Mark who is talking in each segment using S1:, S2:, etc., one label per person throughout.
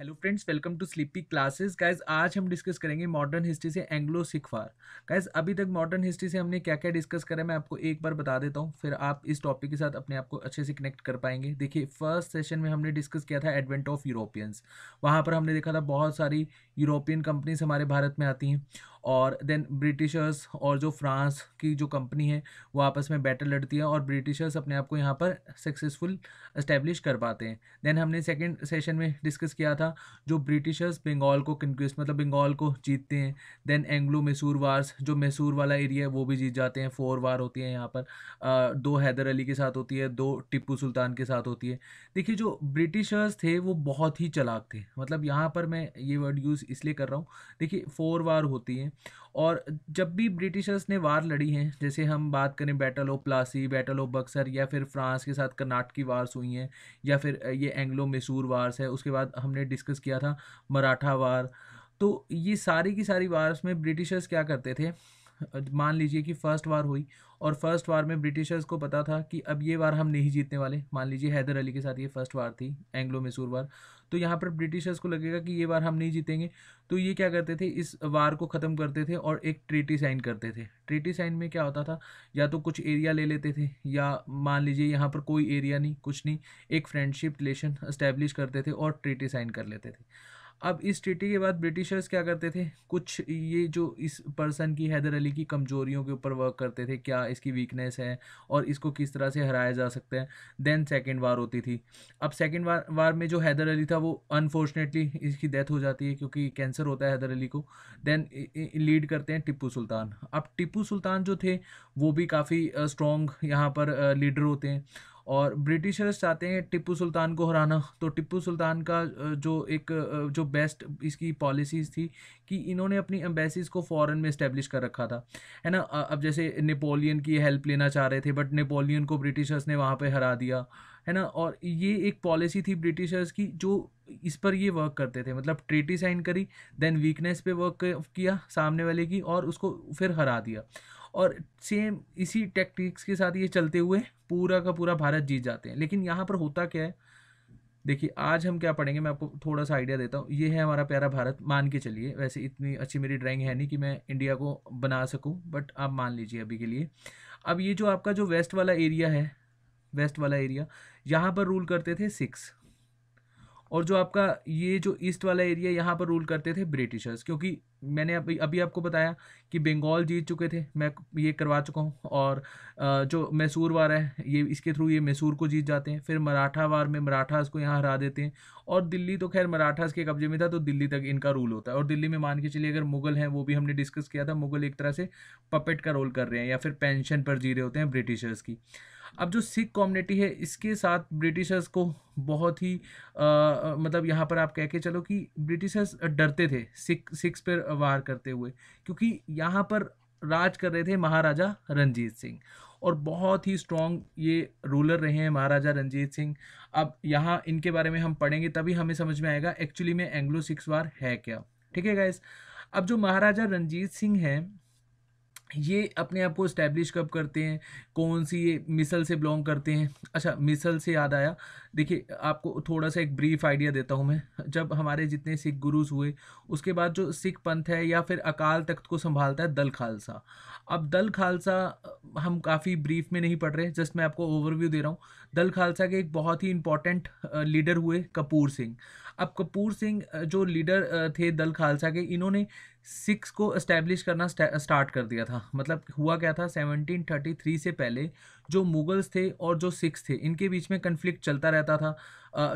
S1: hello friends welcome to sleepy classes guys आज हम discuss करेंगे मॉडर्न हिस्ट्री से एंग्लो सिखवार गाइज अभी तक मॉडर्न हिस्ट्री से हमने क्या क्या डिस्कस करा मैं आपको एक बार बता देता हूँ फिर आप इस टॉपिक के साथ अपने आप को अच्छे से कनेक्ट कर पाएंगे देखिए फर्स्ट सेशन में हमने डिस्कस किया था एडवेंट ऑफ यूरोपियंस वहाँ पर हमने देखा था बहुत सारी यूरोपियन कंपनीज हमारे भारत में आती हैं और देन ब्रिटिशर्स और जो फ्रांस की जो कंपनी है वो आपस में बैटल लड़ती है और ब्रिटिशर्स अपने आप को यहाँ पर सक्सेसफुल इस्टेब्लिश कर पाते हैं देन हमने सेकेंड सेशन में डिस्कस किया था जो ब्रिटिशर्स बंगाल को कन्क्वेस्ट मतलब बंगाल को जीतते हैं देन एंग्लो मैसूर वार्स जो मैसूर वाला एरिया है वो भी जीत जाते हैं फोर वार होती है यहाँ पर आ, दो हैदर अली के साथ होती है दो टिप्पू सुल्तान के साथ होती है देखिए जो ब्रिटिशर्स थे वो बहुत ही चलाक थे मतलब यहाँ पर मैं ये वर्ड यूज़ इसलिए कर रहा हूँ देखिए फोर वार होती है और जब भी ब्रिटिशर्स ने वार लड़ी हैं जैसे हम बात करें battle of Plassey battle of Buxar या फिर फ्रांस के साथ कर्नाटक की वार्स हुई हैं या फिर ये एंग्लो मैसूर वार्स है उसके बाद हमने डिस्कस किया था मराठा वार तो ये सारी की सारी वार्स में ब्रिटिशर्स क्या करते थे मान लीजिए कि फ़र्स्ट वार हुई और फर्स्ट वार में ब्रिटिशर्स को पता था कि अब ये वार हम नहीं जीतने वाले मान लीजिए हैदर अली के साथ ये फर्स्ट वार थी एंग्लो मैसूर वार तो यहाँ पर ब्रिटिशर्स को लगेगा कि ये बार हम नहीं जीतेंगे तो ये क्या करते थे इस वार को ख़त्म करते थे और एक ट्रीटी साइन करते थे ट्रीटी साइन में क्या होता था या तो कुछ एरिया ले लेते थे या मान लीजिए यहाँ पर कोई एरिया नहीं कुछ नहीं एक फ्रेंडशिप रिलेशन इस्टेब्लिश करते थे और ट्रीटी साइन कर लेते थे अब इस ट्रीटी के बाद ब्रिटिशर्स क्या करते थे कुछ ये जो इस पर्सन की हैदर अली की कमजोरियों के ऊपर वर्क करते थे क्या इसकी वीकनेस है और इसको किस तरह से हराया जा सकता है देन सेकेंड वार होती थी अब सेकेंड वार वार में जो हैदर अली था वो अनफॉर्चुनेटली इसकी डेथ हो जाती है क्योंकि कैंसर होता है हैदर अली को देन लीड करते हैं टिप्पू सुल्तान अब टिप्पू सुल्तान जो थे वो भी काफ़ी स्ट्रॉन्ग यहाँ पर लीडर होते हैं और ब्रिटिशर्स चाहते हैं टिप्पू सुल्तान को हराना तो टिप्पू सुल्तान का जो एक जो बेस्ट इसकी पॉलिसीज़ थी कि इन्होंने अपनी एम्बेसीज को फ़ॉरन में इस्टेब्लिश कर रखा था है ना अब जैसे नेपोलियन की हेल्प लेना चाह रहे थे बट नेपोलियन को ब्रिटिशर्स ने वहाँ पर हरा दिया है ना और ये एक पॉलिसी थी ब्रिटिशर्स की जो इस पर ये वर्क करते थे मतलब ट्रीटी साइन करी देन वीकनेस पे वर्क किया सामने वाले की और उसको फिर हरा दिया और सेम इसी टेक्टिक्स के साथ ये चलते हुए पूरा का पूरा भारत जीत जाते हैं लेकिन यहाँ पर होता क्या है देखिए आज हम क्या पढ़ेंगे मैं आपको थोड़ा सा आइडिया देता हूँ ये है हमारा प्यारा भारत मान के चलिए वैसे इतनी अच्छी मेरी ड्राइंग है नहीं कि मैं इंडिया को बना सकूँ बट आप मान लीजिए अभी के लिए अब ये जो आपका जो वेस्ट वाला एरिया है वेस्ट वाला एरिया यहाँ पर रूल करते थे सिक्स और जो आपका ये जो ईस्ट वाला एरिया यहाँ पर रूल करते थे ब्रिटिशर्स क्योंकि मैंने अभी अभी आपको बताया कि बंगाल जीत चुके थे मैं ये करवा चुका हूँ और जो मैसूर वार है ये इसके थ्रू ये मैसूर को जीत जाते हैं फिर मराठा वार में मराठास को यहाँ हरा देते हैं और दिल्ली तो खैर मराठास के कब्जे में था तो दिल्ली तक इनका रूल होता है और दिल्ली में मान के चलिए अगर मुगल हैं वो भी हमने डिस्कस किया था मुगल एक तरह से पपेट का रोल कर रहे हैं या फिर पेंशन पर जी रहे होते हैं ब्रिटिशर्स की अब जो सिख कम्युनिटी है इसके साथ ब्रिटिशर्स को बहुत ही आ, मतलब यहाँ पर आप कह के चलो कि ब्रिटिशर्स डरते थे सिख सिख्स पर वार करते हुए क्योंकि यहाँ पर राज कर रहे थे महाराजा रंजीत सिंह और बहुत ही स्ट्रॉन्ग ये रूलर रहे हैं महाराजा रंजीत सिंह अब यहाँ इनके बारे में हम पढ़ेंगे तभी हमें समझ में आएगा एक्चुअली में एंग्लो सिक्स वार है क्या ठीक है गाइस अब जो महाराजा रंजीत सिंह हैं ये अपने आप को इस्टेब्लिश कब करते हैं कौन सी ये मिसल से बिलोंग करते हैं अच्छा मिसल से याद आया देखिए आपको थोड़ा सा एक ब्रीफ आइडिया देता हूँ मैं जब हमारे जितने सिख गुरुज हुए उसके बाद जो सिख पंथ है या फिर अकाल तख्त को संभालता है दल खालसा अब दल खालसा हम काफ़ी ब्रीफ में नहीं पढ़ रहे जस्ट मैं आपको ओवरव्यू दे रहा हूँ दल खालसा के एक बहुत ही इंपॉर्टेंट लीडर हुए कपूर सिंह अब कपूर सिंह जो लीडर थे दल खालसा के इन्होंने सिक्स को इस्टेब्लिश करना स्टार्ट कर दिया था मतलब हुआ क्या था 1733 से पहले जो मुगल्स थे और जो सिक्स थे इनके बीच में कन्फ्लिक्ट चलता रहता था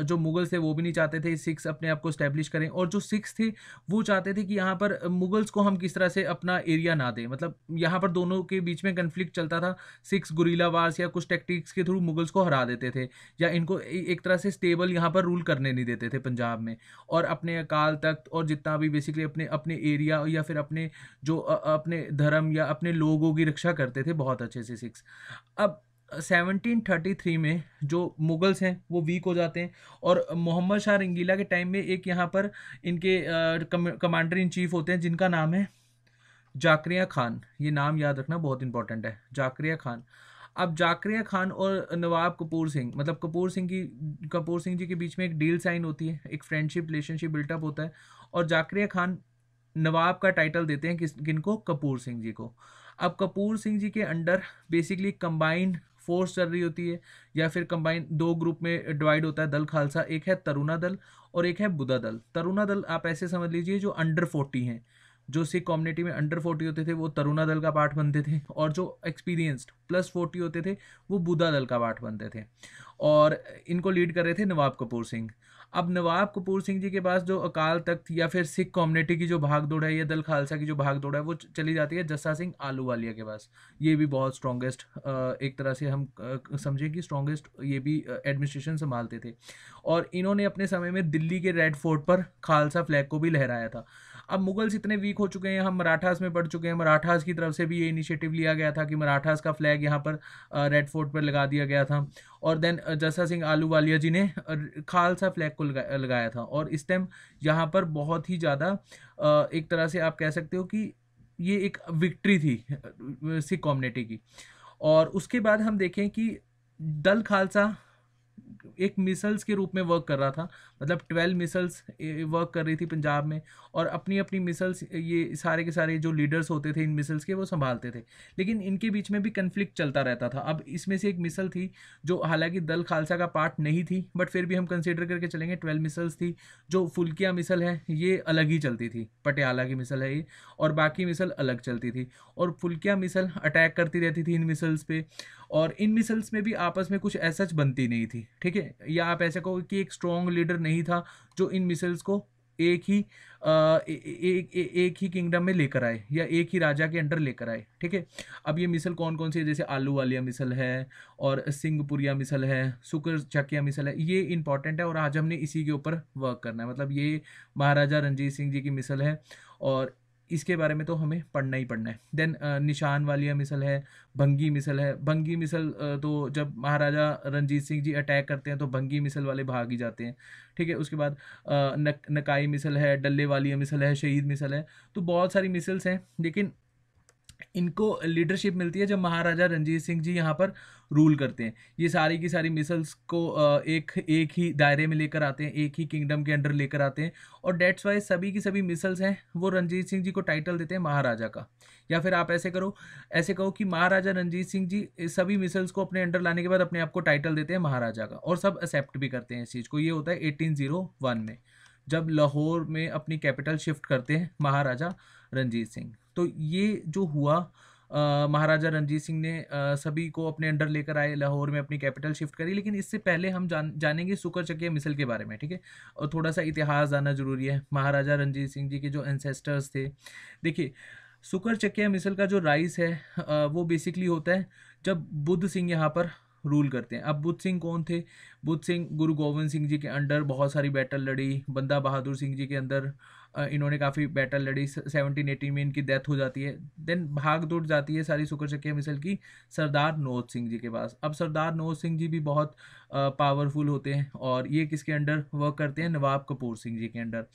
S1: जो मुगल्स थे वो भी नहीं चाहते थे सिक्स अपने आप को स्टैब्लिश करें और जो सिक्स थे वो चाहते थे कि यहाँ पर मुगल्स को हम किस तरह से अपना एरिया ना दें मतलब यहाँ पर दोनों के बीच में कन्फ्लिक्ट चलता था सिक्स गुरीला वार्स या कुछ टेक्टिक्स के थ्रू मुगल्स को हरा देते थे या इनको एक तरह से स्टेबल यहाँ पर रूल करने नहीं देते थे पंजाब में और अपने अकाल तख्त और जितना भी बेसिकली अपने अपने एरिया या फिर अपने जो अपने धर्म या अपने लोगों की रक्षा करते थे बहुत अच्छे से सिक्स अब 1733 में जो मुग़ल्स हैं वो वीक हो जाते हैं और मोहम्मद शाह रंगीला के टाइम में एक यहाँ पर इनके कमांडर इन चीफ होते हैं जिनका नाम है जाकरिया खान ये नाम याद रखना बहुत इंपॉर्टेंट है जाकरिया खान अब जाकरिया खान और नवाब कपूर सिंह मतलब कपूर सिंह की कपूर सिंह जी के बीच में एक डील साइन होती है एक फ्रेंडशिप रिलेशनशिप बिल्टअप होता है और जाकरिया खान नवाब का टाइटल देते हैं किस को कपूर सिंह जी को अब कपूर सिंह जी के अंडर बेसिकली कंबाइंड फोर्स चल रही होती है या फिर कंबाइन दो ग्रुप में डिवाइड होता है दल खालसा एक है तरुणा दल और एक है बुधा दल तरुणा दल आप ऐसे समझ लीजिए जो अंडर फोर्टी हैं जो सिख कम्युनिटी में अंडर फोर्टी होते थे वो तरुणा दल का पार्ट बनते थे और जो एक्सपीरियंस्ड प्लस फोर्टी होते थे वो बुधा दल का पार्ट बनते थे और इनको लीड कर रहे थे नवाब कपूर सिंह अब नवाब कपूर सिंह जी के पास जो अकाल तख्त या फिर सिख कम्युनिटी की जो भाग दौड़ है या दल खालसा की जो भाग दौड़ है वो चली जाती है जस्सा सिंह आलूवालिया के पास ये भी बहुत स्ट्रॉन्गेस्ट एक तरह से हम समझें कि स्ट्रॉन्गेस्ट ये भी एडमिनिस्ट्रेशन संभालते थे और इन्होंने अपने समय में दिल्ली के रेड फोर्ट पर खालसा फ्लैग को भी लहराया था अब मुगल्स इतने वीक हो चुके हैं हम मराठास में पड़ चुके हैं मराठास की तरफ से भी ये इनिशिएटिव लिया गया था कि मराठास का फ्लैग यहाँ पर रेड फोर्ट पर लगा दिया गया था और देन जसा सिंह आलूवालिया जी ने खालसा फ्लैग को लगा, लगाया था और इस टाइम यहाँ पर बहुत ही ज़्यादा एक तरह से आप कह सकते हो कि ये एक विक्ट्री थी सिख कम्युनिटी की और उसके बाद हम देखें कि दल खालसा एक मिसल्स के रूप में वर्क कर रहा था मतलब ट्वेल्व मिसल्स वर्क कर रही थी पंजाब में और अपनी अपनी मिसल्स ये सारे के सारे जो लीडर्स होते थे इन मिसल्स के वो संभालते थे लेकिन इनके बीच में भी कन्फ्लिक्ट चलता रहता था अब इसमें से एक मिसल थी जो हालांकि दल खालसा का पार्ट नहीं थी बट फिर भी हम कंसिडर करके चलेंगे ट्वेल्व मिसल्स थी जो फुल्किया मिसल है ये अलग ही चलती थी पटियाला की मिसल है ये और बाकी मिसल अलग चलती थी और फुल्किया मिसल अटैक करती रहती थी इन मिसल्स पे और इन मिसल्स में भी आपस में कुछ ऐसा बनती नहीं थी ठीक है या आप ऐसा कहो कि एक स्ट्रॉन्ग लीडर नहीं था जो इन मिसल्स को एक ही आ, ए, ए, ए, एक ही किंगडम में लेकर आए या एक ही राजा के अंडर लेकर आए ठीक है अब ये मिसल कौन कौन सी है जैसे आलू वालिया मिसल है और सिंहपुरिया मिसल है सुकर चकिया मिसल है ये इंपॉर्टेंट है और आज हमने इसी के ऊपर वर्क करना है मतलब ये महाराजा रंजीत सिंह जी की मिसल है और इसके बारे में तो हमें पढ़ना ही पढ़ना है देन निशान वालिया मिसल है भंगी मिसल है भंगी मिसल तो जब महाराजा रंजीत सिंह जी अटैक करते हैं तो भंगी मिसल वाले भाग ही जाते हैं ठीक है उसके बाद नक, नकाई मिसल है डल्ले वालिया मिसल है शहीद मिसल है तो बहुत सारी मिसल्स हैं लेकिन इनको लीडरशिप मिलती है जब महाराजा रंजीत सिंह जी यहाँ पर रूल करते हैं ये सारी की सारी मिसल्स को एक एक ही दायरे में लेकर आते हैं एक ही किंगडम के अंडर लेकर आते हैं और डेट्स वाइज सभी की सभी मिसल्स हैं वो रंजीत सिंह जी को टाइटल देते हैं महाराजा का या फिर आप ऐसे करो ऐसे कहो कि महाराजा रंजीत सिंह जी सभी मिसल्स को अपने अंडर लाने के बाद अपने आप को टाइटल देते हैं महाराजा का और सब एक्सेप्ट भी करते हैं इस चीज़ को ये होता है एटीन oh में जब लाहौर में अपनी कैपिटल शिफ्ट करते हैं महाराजा रंजीत सिंह तो ये जो हुआ महाराजा रणजीत सिंह ने आ, सभी को अपने अंडर लेकर आए लाहौर में अपनी कैपिटल शिफ्ट करी लेकिन इससे पहले हम जान जानेंगे सुकर चकिया मिसल के बारे में ठीक है और थोड़ा सा इतिहास जानना जरूरी है महाराजा रणजीत सिंह जी के जो एंसेस्टर्स थे देखिए सुकर चकिया मिसल का जो राइस है आ, वो बेसिकली होता है जब बुद्ध सिंह यहाँ पर रूल करते हैं अब बुद्ध सिंह कौन थे बुद्ध सिंह गुरु गोविंद सिंह जी के अंडर बहुत सारी बैटल लड़ी बंदा बहादुर सिंह जी के अंदर इन्होंने काफ़ी बैटल लड़ी सेवनटीन एटीन में इनकी डेथ हो जाती है देन भाग दौड़ जाती है सारी सुकर चक्या मिसल की सरदार नोज सिंह जी के पास अब सरदार नोज सिंह जी भी बहुत पावरफुल होते हैं और ये किसके अंडर वर्क करते हैं नवाब कपूर सिंह जी के अंडर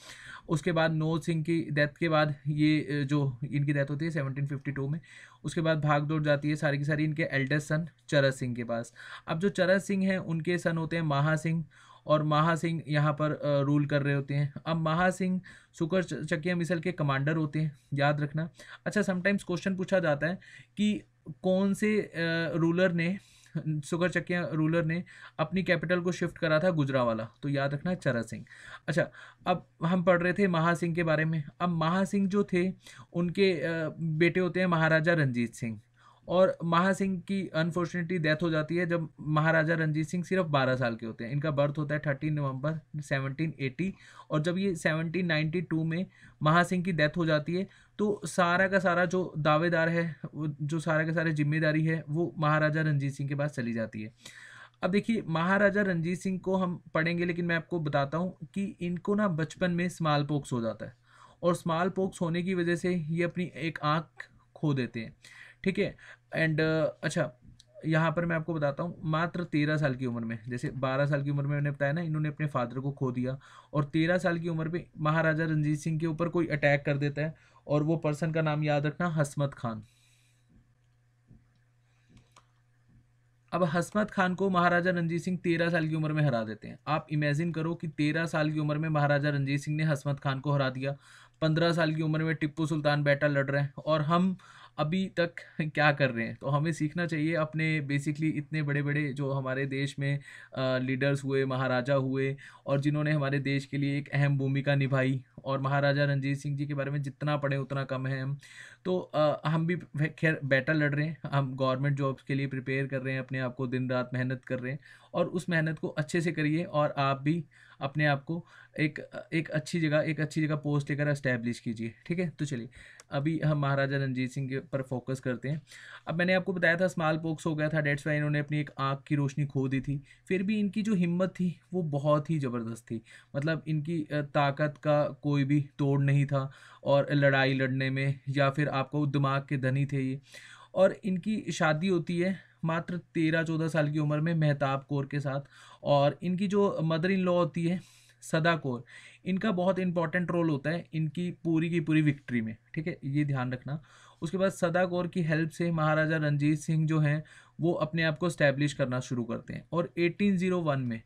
S1: उसके बाद नोज सिंह की डेथ के बाद ये जो इनकी डेथ होती है सेवनटीन फिफ्टी टू में उसके बाद भाग दौड़ जाती है सारी की सारी इनके एल्डेस्ट सन चरत सिंह के पास अब जो चरत सिंह हैं उनके सन होते हैं महा सिंह और महा सिंह यहाँ पर रूल कर रहे होते हैं अब महा सिंह सुकर चकिया मिसल के कमांडर होते हैं याद रखना अच्छा समटाइम्स क्वेश्चन पूछा जाता है कि कौन से रूलर ने सुकर चकिया रूलर ने अपनी कैपिटल को शिफ्ट करा था गुजरा वाला तो याद रखना चरा सिंह अच्छा अब हम पढ़ रहे थे महा सिंह के बारे में अब महा सिंह जो थे उनके बेटे होते हैं महाराजा रंजीत सिंह और महासिंह की अनफॉर्चुनेटली डेथ हो जाती है जब महाराजा रंजीत सिंह सिर्फ बारह साल के होते हैं इनका बर्थ होता है थर्टीन नवंबर 1780 और जब ये 1792 में महासिंह की डेथ हो जाती है तो सारा का सारा जो दावेदार है जो सारा का सारा जिम्मेदारी है वो महाराजा रंजीत सिंह के पास चली जाती है अब देखिए महाराजा रंजीत सिंह को हम पढ़ेंगे लेकिन मैं आपको बताता हूँ कि इनको ना बचपन में स्मॉल पोक्स हो जाता है और स्मॉल पोक्स होने की वजह से ये अपनी एक आँख खो देते हैं ठीक है एंड uh, अच्छा यहाँ पर मैं आपको बताता हूँ मात्र तेरह साल की उम्र में जैसे बारह साल की उम्र में मैंने बताया ना इन्होंने अपने फादर को खो दिया और तेरह साल की उम्र में महाराजा रंजीत सिंह के ऊपर कोई अटैक कर देता है और वो पर्सन का नाम याद रखना हसमत खान अब हसमत खान को महाराजा रंजीत सिंह तेरह साल की उम्र में हरा देते हैं आप इमेजिन करो कि तेरह साल की उम्र में महाराजा रंजीत सिंह ने हसमत खान को हरा दिया पंद्रह साल की उम्र में टिप्पू सुल्तान बैटा लड़ रहे हैं और हम अभी तक क्या कर रहे हैं तो हमें सीखना चाहिए अपने बेसिकली इतने बड़े बड़े जो हमारे देश में लीडर्स हुए महाराजा हुए और जिन्होंने हमारे देश के लिए एक अहम भूमिका निभाई और महाराजा रंजीत सिंह जी के बारे में जितना पढ़े उतना कम है हम तो आ, हम भी खैर बैटर लड़ रहे हैं हम गवर्नमेंट जॉब्स के लिए प्रिपेयर कर रहे हैं अपने आप को दिन रात मेहनत कर रहे हैं और उस मेहनत को अच्छे से करिए और आप भी अपने आप को एक एक अच्छी जगह एक अच्छी जगह पोस्ट लेकर इस्टेब्लिश कीजिए ठीक है तो चलिए अभी हम महाराजा रंजीत सिंह के पर फोकस करते हैं अब मैंने आपको बताया था स्मॉल पॉक्स हो गया था डेट्स वाई इन्होंने अपनी एक आँख की रोशनी खो दी थी फिर भी इनकी जो हिम्मत थी वो बहुत ही ज़बरदस्त थी मतलब इनकी ताकत का कोई भी तोड़ नहीं था और लड़ाई लड़ने में या फिर आपको दिमाग के धनी थे ये और इनकी शादी होती है मात्र तेरह चौदह साल की उम्र में मेहताब कौर के साथ और इनकी जो मदर इन लॉ होती है सदा कौर इनका बहुत इंपॉर्टेंट रोल होता है इनकी पूरी की पूरी विक्ट्री में ठीक है ये ध्यान रखना उसके बाद सदा कौर की हेल्प से महाराजा रंजीत सिंह जो हैं वो अपने आप को स्टैब्लिश करना शुरू करते हैं और 1801 में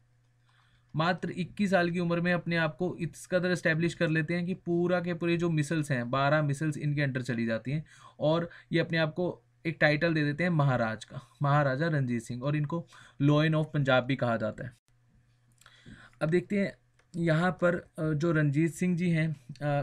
S1: मात्र 21 साल की उम्र में अपने आप को इस कदर इस्टेब्लिश कर लेते हैं कि पूरा के पूरे जो मिसल्स हैं बारह मिसल्स इनके अंडर चली जाती हैं और ये अपने आप को एक टाइटल दे देते हैं महाराज का महाराजा रंजीत सिंह और इनको लॉयन ऑफ पंजाब भी कहा जाता है अब देखते हैं यहाँ पर जो रंजीत सिंह जी हैं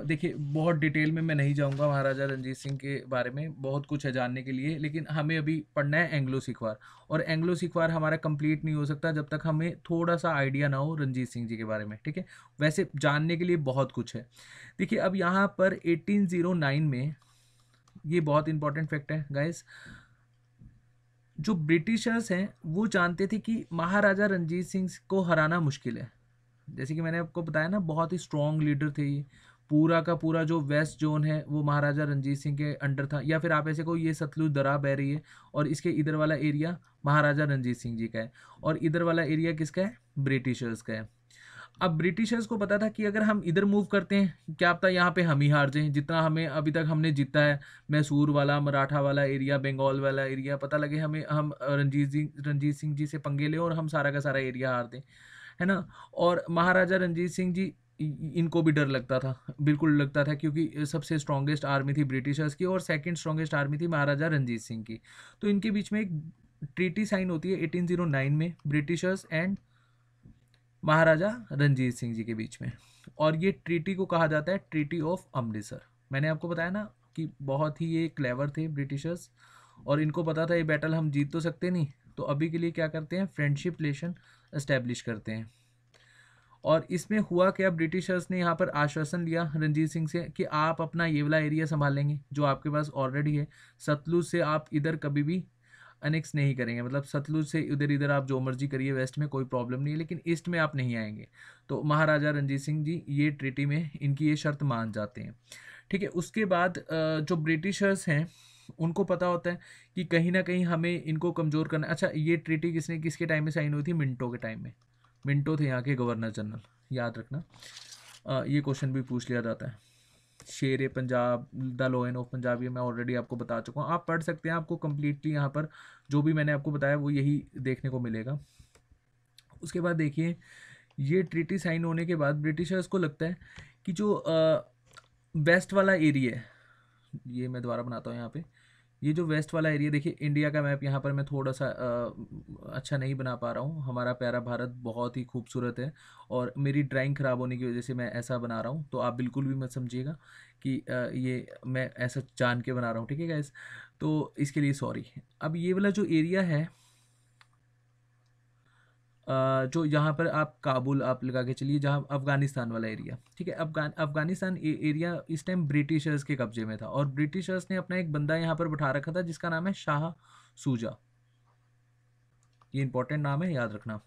S1: देखिए बहुत डिटेल में मैं नहीं जाऊँगा महाराजा रंजीत सिंह के बारे में बहुत कुछ है जानने के लिए लेकिन हमें अभी पढ़ना है एंग्लो सिखवार और एंग्लो सिखवार हमारा कंप्लीट नहीं हो सकता जब तक हमें थोड़ा सा आइडिया ना हो रंजीत सिंह जी के बारे में ठीक है वैसे जानने के लिए बहुत कुछ है देखिए अब यहाँ पर एटीन में ये बहुत इंपॉर्टेंट फैक्ट है गाइस जो ब्रिटिशर्स हैं वो जानते थे कि महाराजा रंजीत सिंह को हराना मुश्किल है जैसे कि मैंने आपको बताया ना बहुत ही स्ट्रॉन्ग लीडर थे ये पूरा का पूरा जो वेस्ट जोन है वो महाराजा रंजीत सिंह के अंडर था या फिर आप ऐसे को ये सतलुज दरा बह रही है और इसके इधर वाला एरिया महाराजा रंजीत सिंह जी का है और इधर वाला एरिया किसका है ब्रिटिशर्स का है अब ब्रिटिशर्स को पता था कि अगर हम इधर मूव करते हैं क्या आप यहाँ पे हम ही हार जाएं जितना हमें अभी तक हमने जीता है मैसूर वाला मराठा वाला एरिया बंगाल वाला एरिया पता लगे हमें हम रंजीत जी रंजीत सिंह जी से पंगे लें और हम सारा का सारा एरिया हार दें है ना और महाराजा रंजीत सिंह जी इनको भी डर लगता था बिल्कुल लगता था क्योंकि सबसे स्ट्रॉन्गेस्ट आर्मी थी ब्रिटिशर्स की और सेकंड स्ट्रॉन्गेस्ट आर्मी थी महाराजा रंजीत सिंह की तो इनके बीच में एक ट्रीटी साइन होती है 1809 में ब्रिटिशर्स एंड महाराजा रंजीत सिंह जी के बीच में और ये ट्रीटी को कहा जाता है ट्रीटी ऑफ अमृतसर मैंने आपको बताया ना कि बहुत ही ये क्लेवर थे ब्रिटिशर्स और इनको पता था ये बैटल हम जीत तो सकते नहीं तो अभी के लिए क्या करते हैं फ्रेंडशिप रिलेशन इस्टेब्लिश करते हैं और इसमें हुआ क्या ब्रिटिशर्स ने यहाँ पर आश्वासन लिया रंजीत सिंह से कि आप अपना ये वाला एरिया संभालेंगे जो आपके पास ऑलरेडी है सतलुज से आप इधर कभी भी अनेक्स नहीं करेंगे मतलब सतलुज से इधर इधर आप जो मर्जी करिए वेस्ट में कोई प्रॉब्लम नहीं है लेकिन ईस्ट में आप नहीं आएंगे तो महाराजा रंजीत सिंह जी ये ट्रिटी में इनकी ये शर्त मान जाते हैं ठीक है उसके बाद जो ब्रिटिशर्स हैं उनको पता होता है कि कहीं ना कहीं हमें इनको कमज़ोर करना अच्छा ये ट्रीटी किसने किसके टाइम में साइन हुई थी मिंटो के टाइम में मिंटो थे यहाँ के गवर्नर जनरल याद रखना आ, ये क्वेश्चन भी पूछ लिया जाता है Sher Punjab the lion of Punjab ये मैं ऑलरेडी आपको बता चुका हूँ आप पढ़ सकते हैं आपको कम्प्लीटली यहाँ पर जो भी मैंने आपको बताया वो यही देखने को मिलेगा उसके बाद देखिए ये ट्रीटी साइन होने के बाद ब्रिटिशर्स को लगता है कि जो वेस्ट वाला एरिया है ये मैं दोबारा बनाता हूँ यहाँ पे ये जो वेस्ट वाला एरिया देखिए इंडिया का मैप यहाँ पर मैं थोड़ा सा आ, अच्छा नहीं बना पा रहा हूँ हमारा प्यारा भारत बहुत ही खूबसूरत है और मेरी ड्राइंग ख़राब होने की वजह से मैं ऐसा बना रहा हूँ तो आप बिल्कुल भी मत समझिएगा कि आ, ये मैं ऐसा जान के बना रहा हूँ ठीक है गैस तो इसके लिए सॉरी अब ये वाला जो एरिया है जो यहाँ पर आप काबुल आप लगा के चलिए जहाँ अफ़गानिस्तान वाला एरिया ठीक है अफगान अफ़गानिस्तान एरिया इस टाइम ब्रिटिशर्स के कब्जे में था और ब्रिटिशर्स ने अपना एक बंदा यहाँ पर बैठा रखा था जिसका नाम है शाह सूजा ये इंपॉर्टेंट नाम है याद रखना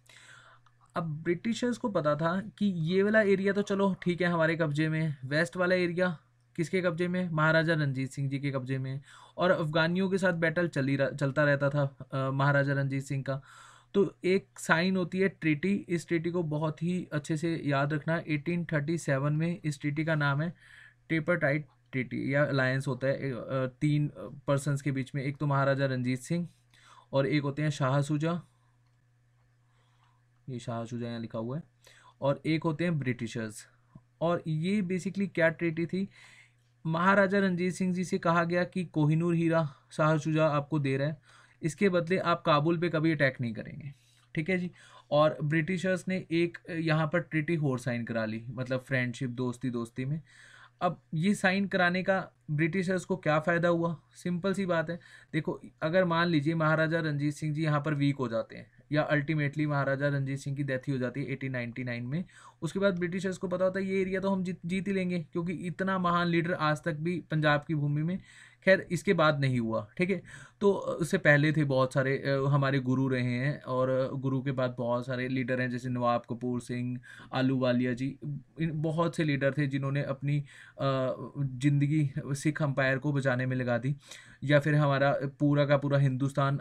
S1: अब ब्रिटिशर्स को पता था कि ये वाला एरिया तो चलो ठीक है हमारे कब्जे में वेस्ट वाला एरिया किसके कब्जे में महाराजा रंजीत सिंह जी के कब्जे में और अफगानियों के साथ बैटल चली रह, चलता रहता था महाराजा रंजीत सिंह का तो एक साइन होती है ट्रीटी इस ट्रीटी को बहुत ही अच्छे से याद रखना थर्टी 1837 में इस ट्रीटी का नाम है टेपर टाइट ट्रीटी या अलायंस होता है तीन पर्सनस के बीच में एक तो महाराजा रंजीत सिंह और एक होते हैं शाह शुजा ये शाह शुजा यहाँ लिखा हुआ है और एक होते हैं ब्रिटिशर्स और ये बेसिकली क्या ट्रीटी थी महाराजा रंजीत सिंह जी से कहा गया कि कोहिनूर हीरा शाह शुजा आपको दे रहा है इसके बदले आप काबुल पे कभी अटैक नहीं करेंगे ठीक है जी और ब्रिटिशर्स ने एक यहाँ पर ट्रिटी होर साइन करा ली मतलब फ्रेंडशिप दोस्ती दोस्ती में अब ये साइन कराने का ब्रिटिशर्स को क्या फ़ायदा हुआ सिंपल सी बात है देखो अगर मान लीजिए महाराजा रंजीत सिंह जी यहाँ पर वीक हो जाते हैं या अल्टीमेटली महाराजा रंजीत सिंह की डेथ ही हो जाती है एटीन नाइन्टी नाइन में उसके बाद ब्रिटिशर्स को पता होता है ये एरिया तो हम जीत जीत ही लेंगे क्योंकि इतना महान लीडर आज तक भी पंजाब की भूमि में खैर इसके बाद नहीं हुआ ठीक है तो उससे पहले थे बहुत सारे हमारे गुरु रहे हैं और गुरु के बाद बहुत सारे लीडर हैं जैसे नवाब कपूर सिंह आलू वालिया जी इन बहुत से लीडर थे जिन्होंने अपनी ज़िंदगी सिख अम्पायर को बचाने में लगा दी या फिर हमारा पूरा का पूरा हिंदुस्तान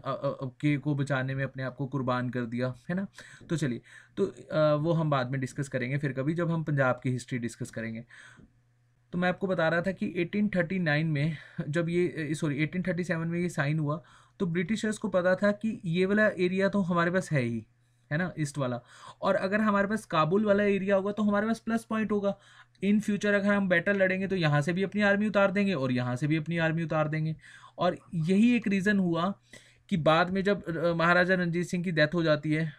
S1: के को बचाने में अपने आप को कुर्बान कर दिया है ना तो चलिए तो वो हम बाद में डिस्कस करेंगे फिर कभी जब हम पंजाब की हिस्ट्री डिस्कस करेंगे तो मैं आपको बता रहा था कि 1839 में जब ये सॉरी 1837 में ये साइन हुआ तो ब्रिटिशर्स को पता था कि ये वाला एरिया तो हमारे पास है ही है ना ईस्ट वाला और अगर हमारे पास काबुल वाला एरिया होगा तो हमारे पास प्लस पॉइंट होगा इन फ्यूचर अगर हम बैटल लड़ेंगे तो यहाँ से भी अपनी आर्मी उतार देंगे और यहाँ से भी अपनी आर्मी उतार देंगे और यही एक रीज़न हुआ कि बाद में जब महाराजा रंजीत सिंह की डेथ हो जाती है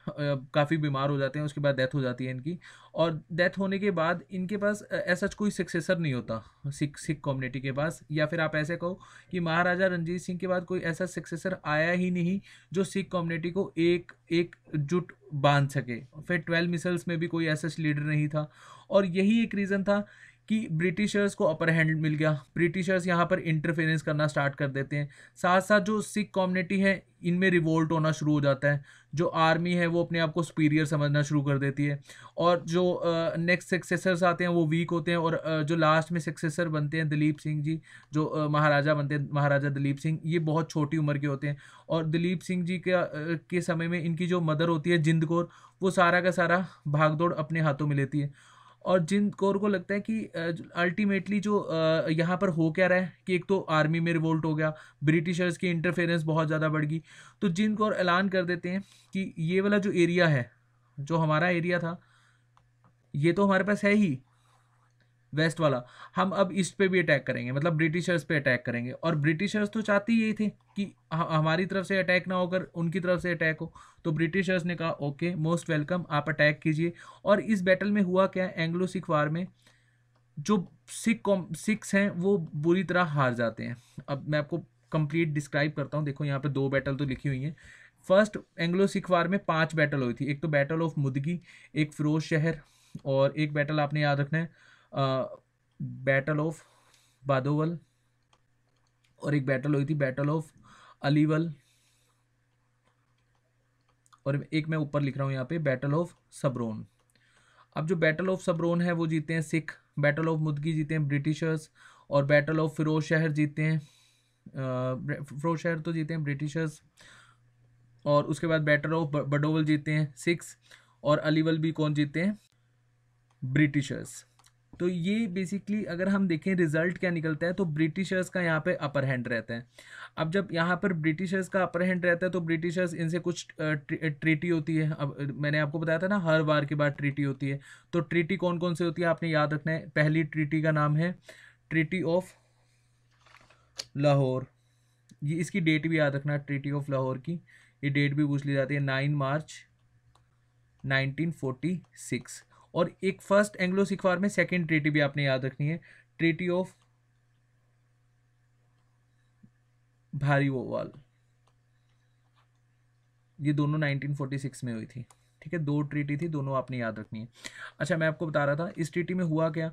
S1: काफ़ी बीमार हो जाते हैं उसके बाद डेथ हो जाती है इनकी और डेथ होने के बाद इनके पास ऐसा कोई सक्सेसर नहीं होता सिख सिख कम्युनिटी के पास या फिर आप ऐसे कहो कि महाराजा रंजीत सिंह के बाद कोई ऐसा सक्सेसर आया ही नहीं जो सिख कम्युनिटी को एक एक जुट बांध सके फिर ट्वेल्व मिसल्स में भी कोई ऐसा लीडर नहीं था और यही एक रीज़न था कि ब्रिटिशर्स को अपर हैंड मिल गया ब्रिटिशर्स यहाँ पर इंटरफेरेंस करना स्टार्ट कर देते हैं साथ साथ जो सिख कम्युनिटी है इनमें रिवोल्ट होना शुरू हो जाता है जो आर्मी है वो अपने आप को सुपीरियर समझना शुरू कर देती है और जो नेक्स्ट सक्सेसर्स आते हैं वो वीक होते हैं और uh, जो लास्ट में सक्सेसर बनते हैं दिलीप सिंह जी जो uh, महाराजा बनते हैं महाराजा दिलीप सिंह ये बहुत छोटी उम्र के होते हैं और दिलीप सिंह जी का uh, के समय में इनकी जो मदर होती है जिंद कौर वो सारा का सारा भागदौड़ अपने हाथों में लेती है और जिन कोर को लगता है कि अल्टीमेटली जो यहाँ पर हो क्या रहा है कि एक तो आर्मी में रिवोल्ट हो गया ब्रिटिशर्स की इंटरफेरेंस बहुत ज़्यादा बढ़ गई तो जिन कोर ऐलान कर देते हैं कि ये वाला जो एरिया है जो हमारा एरिया था ये तो हमारे पास है ही वेस्ट वाला हम अब ईस्ट पे भी अटैक करेंगे मतलब ब्रिटिशर्स पे अटैक करेंगे और ब्रिटिशर्स तो चाहते यही थे कि हमारी तरफ से अटैक ना होकर उनकी तरफ से अटैक हो तो ब्रिटिशर्स ने कहा ओके मोस्ट वेलकम आप अटैक कीजिए और इस बैटल में हुआ क्या एंग्लो सिख वार में जो सिख सिक्स हैं वो बुरी तरह हार जाते हैं अब मैं आपको कंप्लीट डिस्क्राइब करता हूँ देखो यहाँ पर दो बैटल तो लिखी हुई हैं फर्स्ट एंग्लो सिख वार में पाँच बैटल हुई थी एक तो बैटल ऑफ मुदगी एक फिरोज शहर और एक बैटल आपने याद रखना है बैटल ऑफ बादोवल और एक बैटल हुई थी बैटल ऑफ अलीवल और एक मैं ऊपर लिख रहा हूँ यहाँ पे बैटल ऑफ सबरोन अब जो बैटल ऑफ सबरोन है वो जीते हैं सिख बैटल ऑफ मुदगी जीते हैं ब्रिटिशर्स और बैटल ऑफ फिरोज शहर जीते हैं फिरोज शहर तो जीते हैं ब्रिटिशर्स और उसके बाद बैटल ऑफ बडोवल जीते हैं सिक्स और अलीवल भी कौन जीते हैं ब्रिटिशर्स तो ये बेसिकली अगर हम देखें रिजल्ट क्या निकलता है तो ब्रिटिशर्स का यहाँ पे अपर हैंड रहता है अब जब यहाँ पर ब्रिटिशर्स का अपर हैंड रहता है तो ब्रिटिशर्स इनसे कुछ ट्रीटी होती है अब मैंने आपको बताया था ना हर बार के बाद ट्रीटी होती है तो ट्रीटी कौन कौन सी होती है आपने याद रखना है पहली ट्रीटी का नाम है ट्रीटी ऑफ लाहौर ये इसकी डेट भी याद रखना ट्रीटी ऑफ लाहौर की ये डेट भी पूछ ली जाती है नाइन मार्च 1946 और एक फर्स्ट एंग्लो सिख वार में सेकेंड ट्रीटी भी आपने याद रखनी है ट्रीटी ऑफ भारी ओवाल ये दोनों 1946 में हुई थी ठीक है दो ट्रीटी थी दोनों आपने याद रखनी है अच्छा मैं आपको बता रहा था इस ट्रीटी में हुआ क्या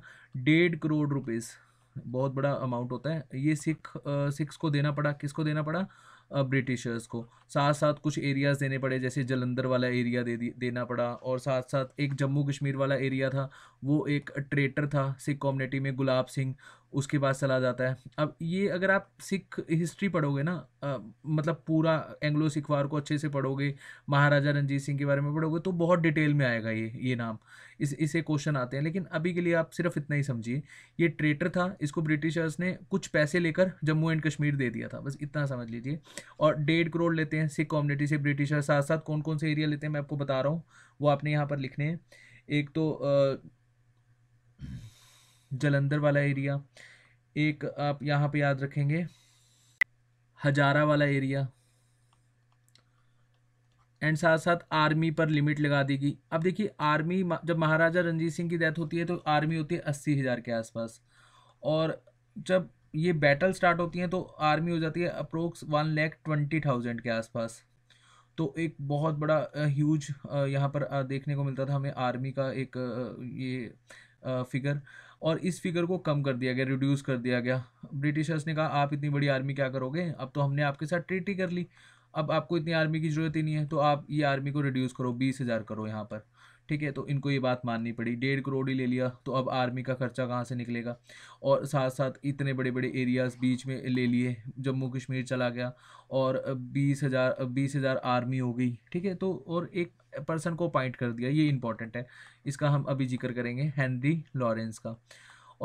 S1: डेढ़ करोड़ रुपीस बहुत बड़ा अमाउंट होता है ये सिख सिक्स को देना पड़ा किसको देना पड़ा ब्रिटिशर्स को साथ साथ कुछ एरियाज़ देने पड़े जैसे जलंधर वाला एरिया दे देना पड़ा और साथ साथ एक जम्मू कश्मीर वाला एरिया था वो एक ट्रेटर था सिख कम्युनिटी में गुलाब सिंह उसके बाद चला जाता है अब ये अगर आप सिख हिस्ट्री पढ़ोगे ना आ, मतलब पूरा एंग्लो सिख वार को अच्छे से पढ़ोगे महाराजा रंजीत सिंह के बारे में पढ़ोगे तो बहुत डिटेल में आएगा ये ये नाम इस इसे क्वेश्चन आते हैं लेकिन अभी के लिए आप सिर्फ इतना ही समझिए ये ट्रेटर था इसको ब्रिटिशर्स ने कुछ पैसे लेकर जम्मू एंड कश्मीर दे दिया था बस इतना समझ लीजिए और डेढ़ करोड़ लेते हैं सिख कम्युनिटी से ब्रिटिशर्स साथ साथ कौन कौन से एरिया लेते हैं मैं आपको बता रहा हूँ वो आपने यहाँ पर लिखने हैं एक तो जलंधर वाला एरिया एक आप यहाँ पे याद रखेंगे हजारा वाला एरिया एंड साथ साथ आर्मी पर लिमिट लगा देगी अब देखिए आर्मी जब महाराजा रंजीत सिंह की डेथ होती है तो आर्मी होती है अस्सी हज़ार के आसपास और जब ये बैटल स्टार्ट होती हैं तो आर्मी हो जाती है approx one lakh twenty thousand के आसपास तो एक बहुत बड़ा ह्यूज यहाँ पर देखने को मिलता था हमें आर्मी का एक ये फिगर और इस फिगर को कम कर दिया गया रिड्यूस कर दिया गया ब्रिटिशर्स ने कहा आप इतनी बड़ी आर्मी क्या करोगे अब तो हमने आपके साथ ट्रीटी कर ली अब आपको इतनी आर्मी की ज़रूरत ही नहीं है तो आप ये आर्मी को रिड्यूस करो बीस हज़ार करो यहाँ पर ठीक है तो इनको ये बात माननी पड़ी डेढ़ करोड़ ही ले लिया तो अब आर्मी का खर्चा कहाँ से निकलेगा और साथ साथ इतने बड़े बड़े एरियाज़ बीच में ले लिए जम्मू कश्मीर चला गया और बीस हज़ार बीस हज़ार आर्मी हो गई ठीक है तो और एक पर्सन को अपॉइंट कर दिया ये इंपॉर्टेंट है इसका हम अभी जिक्र करेंगे हेनरी लॉरेंस का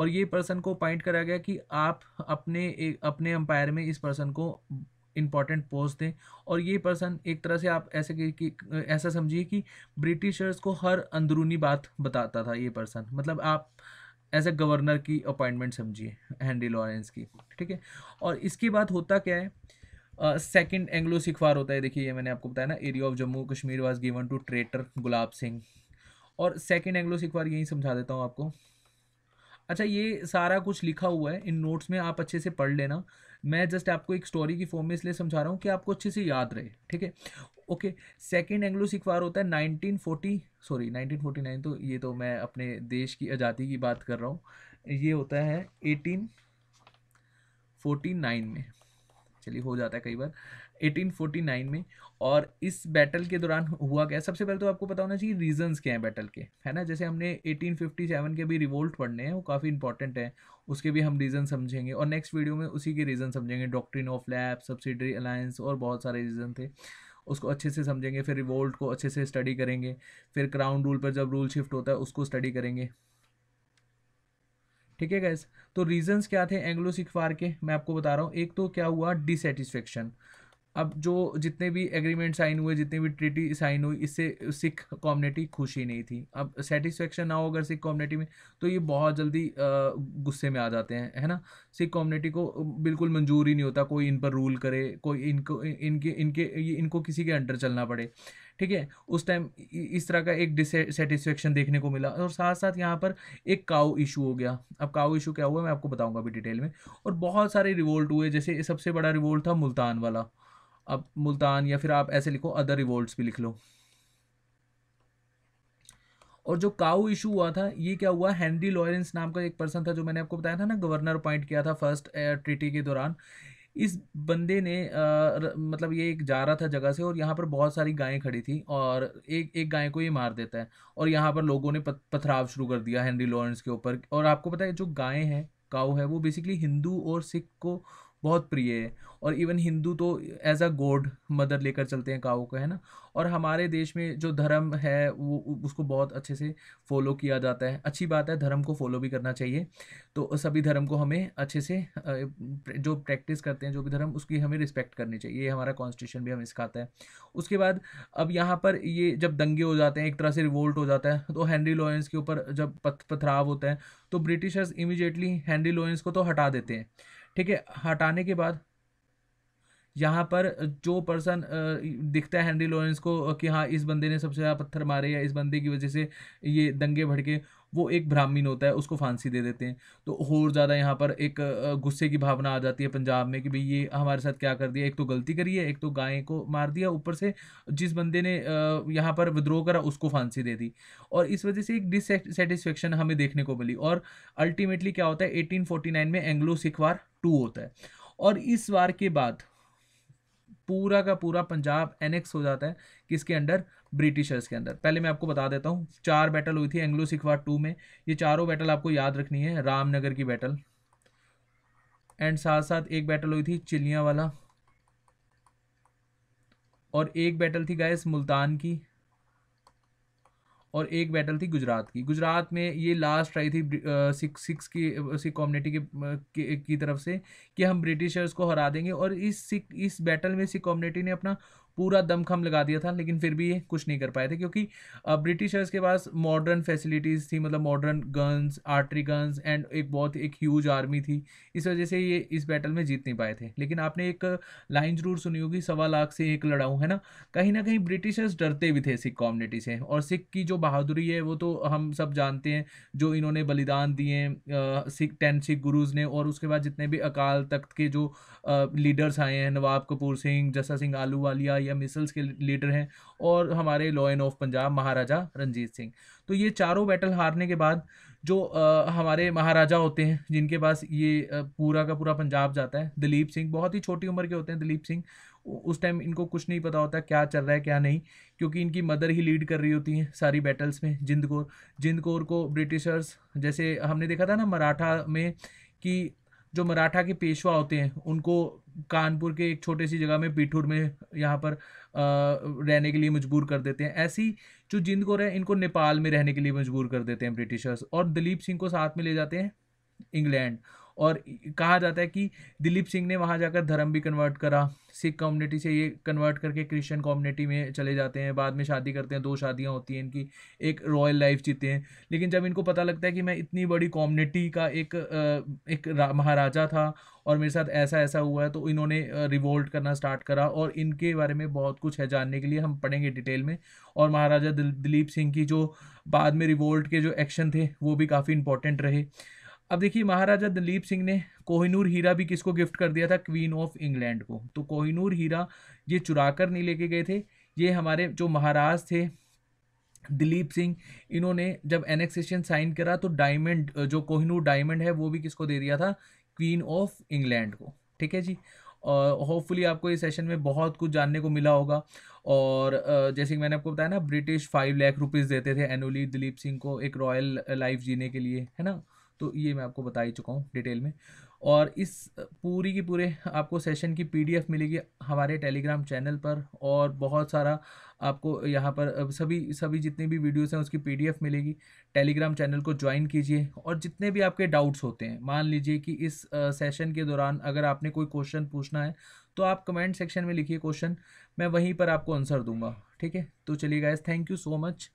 S1: और ये पर्सन को अपॉइंट करा गया कि आप अपने एक अपने अंपायर में इस पर्सन को इम्पॉर्टेंट पोस्ट दें और ये पर्सन एक तरह से आप ऐसे कि, कि ऐसा समझिए कि ब्रिटिशर्स को हर अंदरूनी बात बताता था ये पर्सन मतलब आप एज ए गवर्नर की अपॉइंटमेंट समझिए हैंडी लॉरेंस की ठीक है और इसके बाद होता क्या है सेकंड एंग्लो सिख वार होता है देखिए ये मैंने आपको बताया ना area of Jammu Kashmir was given to traitor Gulab Singh और सेकंड एंग्लो सिख वार यही समझा देता हूँ आपको अच्छा ये सारा कुछ लिखा हुआ है इन नोट्स में आप अच्छे से पढ़ लेना मैं जस्ट आपको एक स्टोरी की फॉर्म में इसलिए समझा रहा हूँ कि आपको अच्छे से याद रहे ठीक है okay second Anglo Sikh war होता है 1940 सॉरी 1949 तो ये तो मैं अपने देश की आज़ादी की बात कर रहा हूँ ये होता है 1849 में चलिए हो जाता है कई बार 1849 में और इस बैटल के दौरान हुआ क्या सबसे पहले तो आपको पता होना चाहिए रीजंस क्या हैं बैटल के है ना जैसे हमने 1857 के भी रिवोल्ट पढ़ने हैं वो काफ़ी इंपॉर्टेंट है उसके भी हम रीज़न समझेंगे और नेक्स्ट वीडियो में उसी के रीज़न समझेंगे doctrine of lapse subsidiary alliance और बहुत सारे रीज़न थे उसको अच्छे से समझेंगे फिर रिवोल्ट को अच्छे से स्टडी करेंगे फिर क्राउन रूल पर जब रूल शिफ्ट होता है उसको स्टडी करेंगे ठीक है गैस तो रीजंस क्या थे एंग्लो सिख वार के मैं आपको बता रहा हूँ एक तो क्या हुआ डिसटिस्फेक्शन अब जो जितने भी एग्रीमेंट साइन हुए जितने भी ट्रीटी साइन हुई इससे सिख कम्युनिटी खुशी नहीं थी अब सेटिस्फेक्शन ना हो अगर सिख कम्युनिटी में तो ये बहुत जल्दी गुस्से में आ जाते हैं है ना सिख कम्युनिटी को बिल्कुल मंजूर ही नहीं होता कोई इन पर रूल करे कोई इनको इनके इनके इनको किसी के अंडर चलना पड़े ठीक है उस टाइम इस तरह का एक डिससेटिस्फेक्शन देखने को मिला और साथ साथ यहाँ पर एक काउ इशू हो गया अब काउ इशू क्या हुआ मैं आपको बताऊँगा अभी डिटेल में और बहुत सारे रिवोल्ट हुए जैसे सबसे बड़ा रिवोल्ट था मुल्तान वाला अब मुल्तान या फिर आप ऐसे लिखो अदर रिवोल्ट भी लिख लो और जो काउ इशू हुआ था ये क्या हुआ हेनरी लॉरेंस नाम का एक पर्सन था जो मैंने आपको बताया था ना गवर्नर अपॉइंट किया था फर्स्ट ट्रीटी के दौरान इस बंदे ने आ, र, मतलब ये एक जा रहा था जगह से और यहाँ पर बहुत सारी गायें खड़ी थी और एक एक गाय को ये मार देता है और यहाँ पर लोगों ने पथराव शुरू कर दिया हेनरी लॉरेंस के ऊपर और आपको पता है जो गायें हैं काऊ है वो बेसिकली हिंदू और सिख को बहुत प्रिय है और इवन हिंदू तो एज अ गॉड मदर लेकर चलते हैं काओ को है ना और हमारे देश में जो धर्म है वो उसको बहुत अच्छे से फॉलो किया जाता है अच्छी बात है धर्म को फॉलो भी करना चाहिए तो सभी धर्म को हमें अच्छे से जो प्रैक्टिस करते हैं जो भी धर्म उसकी हमें रिस्पेक्ट करनी चाहिए ये हमारा कॉन्स्टिट्यूशन भी हमें सिखाता है उसके बाद अब यहाँ पर ये जब दंगे हो जाते हैं एक तरह से रिवोल्ट हो जाता है तो हैंनरी लॉयंस के ऊपर जब पथ पथराव होता है तो ब्रिटिशर्स इमिजिएटली हैंनरी लॉयंस को तो हटा देते हैं ठीक है हटाने के बाद यहाँ पर जो पर्सन दिखता है हेनरी लॉरेंस को कि हाँ इस बंदे ने सबसे ज़्यादा पत्थर मारे या इस बंदे की वजह से ये दंगे भड़के वो एक ब्राह्मीण होता है उसको फांसी दे देते हैं तो और ज़्यादा यहाँ पर एक गुस्से की भावना आ जाती है पंजाब में कि भाई ये हमारे साथ क्या कर दिया एक तो गलती करी है एक तो गाय को मार दिया ऊपर से जिस बंदे ने यहाँ पर विद्रोह करा उसको फांसी दे दी और इस वजह से एक डिससेटिस्फेक्शन हमें देखने को मिली और अल्टीमेटली क्या होता है एटीन में एंग्लो सिख वार टू होता है और इस वार के बाद पूरा का पूरा पंजाब एनेक्स हो जाता है किसके अंडर ब्रिटिशर्स के अंदर पहले मैं आपको बता देता हूँ चार बैटल हुई थी एंग्लो सिखवा टू में ये चारों बैटल आपको याद रखनी है रामनगर की बैटल एंड साथ साथ एक बैटल हुई थी चिलिया वाला और एक बैटल थी गायस मुल्तान की और एक बैटल थी गुजरात की गुजरात में ये लास्ट आई थी सिक्स सिक्स की सिख कम्युनिटी के की तरफ से कि हम ब्रिटिशर्स को हरा देंगे और इस सिख इस बैटल में सिख कम्युनिटी ने अपना पूरा दमखम लगा दिया था लेकिन फिर भी ये कुछ नहीं कर पाए थे क्योंकि ब्रिटिशर्स के पास मॉडर्न फैसिलिटीज़ थी मतलब modern guns artillery guns and एक बहुत एक ह्यूज आर्मी थी इस वजह से ये इस बैटल में जीत नहीं पाए थे लेकिन आपने एक लाइन ज़रूर सुनी होगी सवा लाख से एक लड़ाऊँ है ना कहीं ना कहीं ब्रिटिशर्स डरते भी थे सिख कम्युनिटी से और सिख की जो बहादुरी है वो तो हम सब जानते हैं जो इन्होंने बलिदान दिए सिख टेन सिख गुरुज़ ने और उसके बाद जितने भी अकाल तख्त के जो लीडर्स आए हैं नवाब कपूर सिंह जसा सिंह आलू वालिया या मिसल्स के लीडर हैं और हमारे लॉयन ऑफ पंजाब महाराजा रंजीत सिंह तो ये चारों बैटल हारने के बाद जो आ, हमारे महाराजा होते हैं जिनके पास ये आ, पूरा का पूरा पंजाब जाता है दिलीप सिंह बहुत ही छोटी उम्र के होते हैं दिलीप सिंह उस टाइम इनको कुछ नहीं पता होता क्या चल रहा है क्या नहीं क्योंकि इनकी मदर ही लीड कर रही होती हैं सारी बैटल्स में जिंद कौर जिंद कौर को ब्रिटिशर्स जैसे हमने देखा था ना मराठा में कि जो मराठा के पेशवा होते हैं उनको कानपुर के एक छोटे सी जगह में पीठूर में यहाँ पर आ, रहने के लिए मजबूर कर देते हैं ऐसी जो जिंद गोर है इनको नेपाल में रहने के लिए मजबूर कर देते हैं ब्रिटिशर्स और दिलीप सिंह को साथ में ले जाते हैं इंग्लैंड और कहा जाता है कि दिलीप सिंह ने वहाँ जाकर धर्म भी कन्वर्ट करा सिख कम्युनिटी से ये कन्वर्ट करके क्रिश्चियन कम्युनिटी में चले जाते हैं बाद में शादी करते हैं दो शादियाँ होती हैं इनकी एक रॉयल लाइफ जीते हैं लेकिन जब इनको पता लगता है कि मैं इतनी बड़ी कम्युनिटी का एक एक महाराजा था और मेरे साथ ऐसा ऐसा हुआ है तो इन्होंने रिवोल्ट करना स्टार्ट करा और इनके बारे में बहुत कुछ है जानने के लिए हम पढ़ेंगे डिटेल में और महाराजा दिलीप सिंह की जो बाद में रिवोल्ट के जो एक्शन थे वो भी काफ़ी इंपॉर्टेंट रहे अब देखिए महाराजा दिलीप सिंह ने कोहिनूर हीरा भी किसको गिफ्ट कर दिया था क्वीन ऑफ इंग्लैंड को तो कोहिनूर हीरा ये चुरा कर नहीं लेके गए थे ये हमारे जो महाराज थे दिलीप सिंह इन्होंने जब एनेक्सेशन साइन करा तो डायमंड जो कोहिनूर डायमंड है वो भी किसको दे दिया था क्वीन ऑफ इंग्लैंड को ठीक है जी और होपफुली आपको इस सेशन में बहुत कुछ जानने को मिला होगा और जैसे कि मैंने आपको बताया ना ब्रिटिश फाइव लाख रुपीज़ देते थे एनुअली दिलीप सिंह को एक रॉयल लाइफ जीने के लिए है ना तो ये मैं आपको बता ही चुका हूँ डिटेल में और इस पूरी की पूरे आपको सेशन की पीडीएफ मिलेगी हमारे टेलीग्राम चैनल पर और बहुत सारा आपको यहाँ पर सभी सभी जितने भी वीडियोस हैं उसकी पीडीएफ मिलेगी टेलीग्राम चैनल को ज्वाइन कीजिए और जितने भी आपके डाउट्स होते हैं मान लीजिए कि इस सेशन के दौरान अगर आपने कोई क्वेश्चन पूछना है तो आप कमेंट सेक्शन में लिखिए क्वेश्चन मैं वहीं पर आपको आंसर दूंगा ठीक है तो चलिए guys thank you so much